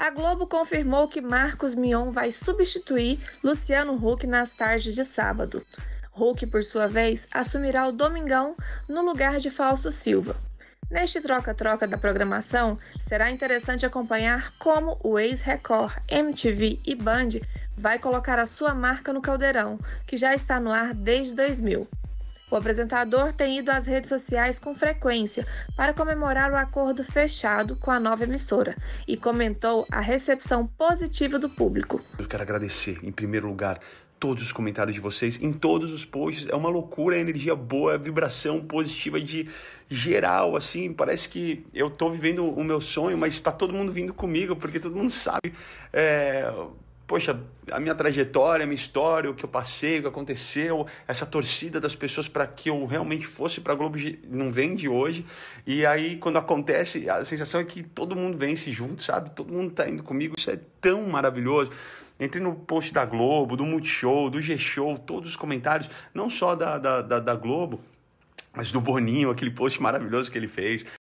A Globo confirmou que Marcos Mion vai substituir Luciano Huck nas tardes de sábado. Huck, por sua vez, assumirá o Domingão no lugar de Fausto Silva. Neste troca-troca da programação, será interessante acompanhar como o ex-Record, MTV e Band vai colocar a sua marca no Caldeirão, que já está no ar desde 2000. O apresentador tem ido às redes sociais com frequência para comemorar o acordo fechado com a nova emissora e comentou a recepção positiva do público. Eu quero agradecer, em primeiro lugar, todos os comentários de vocês, em todos os posts. É uma loucura, é energia boa, é vibração positiva de geral, assim. Parece que eu estou vivendo o meu sonho, mas está todo mundo vindo comigo, porque todo mundo sabe. É poxa, a minha trajetória, a minha história, o que eu passei, o que aconteceu, essa torcida das pessoas para que eu realmente fosse para Globo não vem de hoje. E aí quando acontece, a sensação é que todo mundo vence junto, sabe? Todo mundo tá indo comigo, isso é tão maravilhoso. Entre no post da Globo, do Multishow, do G-Show, todos os comentários, não só da, da, da, da Globo, mas do Boninho, aquele post maravilhoso que ele fez,